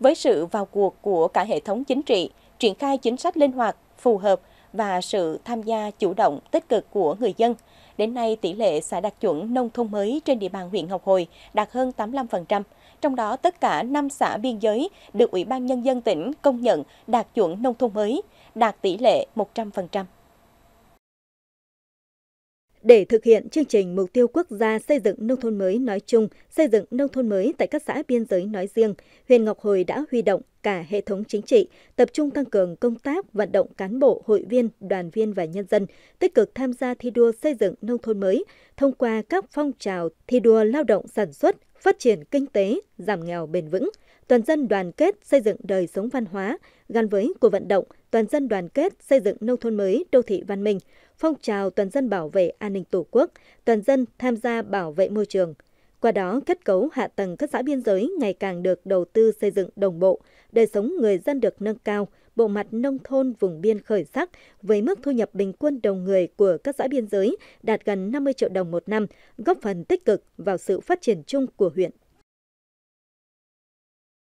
với sự vào cuộc của cả hệ thống chính trị, triển khai chính sách linh hoạt, phù hợp và sự tham gia chủ động tích cực của người dân. Đến nay, tỷ lệ xã đạt chuẩn nông thôn mới trên địa bàn huyện Ngọc Hồi đạt hơn 85%, trong đó tất cả 5 xã biên giới được Ủy ban Nhân dân tỉnh công nhận đạt chuẩn nông thôn mới, đạt tỷ lệ 100%. Để thực hiện chương trình mục tiêu quốc gia xây dựng nông thôn mới nói chung, xây dựng nông thôn mới tại các xã biên giới nói riêng, huyện Ngọc Hồi đã huy động cả hệ thống chính trị, tập trung tăng cường công tác vận động cán bộ, hội viên, đoàn viên và nhân dân tích cực tham gia thi đua xây dựng nông thôn mới thông qua các phong trào thi đua lao động sản xuất, phát triển kinh tế, giảm nghèo bền vững, toàn dân đoàn kết xây dựng đời sống văn hóa gắn với cuộc vận động toàn dân đoàn kết xây dựng nông thôn mới, đô thị văn minh, phong trào toàn dân bảo vệ an ninh Tổ quốc, toàn dân tham gia bảo vệ môi trường – qua đó, kết cấu hạ tầng các xã biên giới ngày càng được đầu tư xây dựng đồng bộ, đời sống người dân được nâng cao, bộ mặt nông thôn vùng biên khởi sắc với mức thu nhập bình quân đầu người của các xã biên giới đạt gần 50 triệu đồng một năm, góp phần tích cực vào sự phát triển chung của huyện